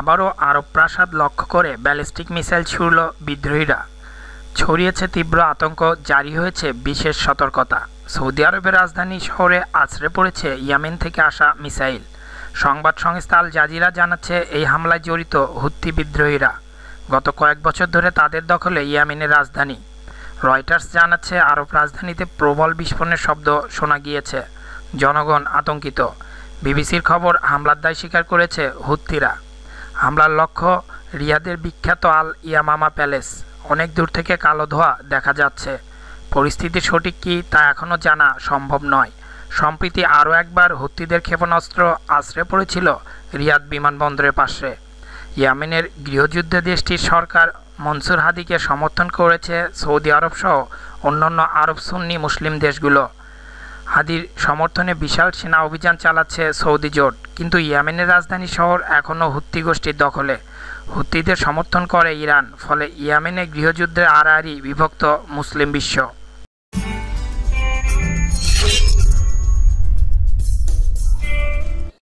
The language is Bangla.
আবারও আরব প্রাসাদ লক্ষ্য করে ব্যালিস্টিক মিসাইল ছুড়ল বিদ্রোহীরা ছড়িয়েছে তীব্র আতঙ্ক জারি হয়েছে বিশেষ সতর্কতা সৌদি আরবের রাজধানী শহরে আছড়ে পড়েছে ইয়ামেন থেকে আসা মিসাইল সংবাদ সংস্থা আল জাজিরা জানাচ্ছে এই হামলায় জড়িত হুত্তি বিদ্রোহীরা গত কয়েক বছর ধরে তাদের দখলে ইয়ামেনের রাজধানী রয়টার্স জানাচ্ছে আরব রাজধানীতে প্রবল বিস্ফোরণের শব্দ শোনা গিয়েছে জনগণ আতঙ্কিত বিবিসির খবর হামলার দায় স্বীকার করেছে হুত্তিরা হামলার লক্ষ্য রিয়াদের বিখ্যাত আল ইয়ামামা প্যালেস অনেক দূর থেকে কালো ধোয়া দেখা যাচ্ছে পরিস্থিতি সঠিক কি তা এখনও জানা সম্ভব নয় সম্প্রতি আরও একবার হুতিদের ক্ষেপণাস্ত্র আশ্রে পড়েছিল রিয়াদ বিমানবন্দরের পাশে ইয়ামেনের গৃহযুদ্ধে দেশটির সরকার মনসুর হাদিকে সমর্থন করেছে সৌদি আরবসহ অন্যান্য আরব সুন্নি মুসলিম দেশগুলো হাদির সমর্থনে বিশাল সেনা অভিযান চালাচ্ছে সৌদি জোট কিন্তু ইয়েমেনের রাজধানী শহর এখনও হুত্তি গোষ্ঠীর দখলে হুত্তিদের সমর্থন করে ইরান ফলে ইয়ামেনে গৃহযুদ্ধের আড়াআড়ি বিভক্ত মুসলিম বিশ্ব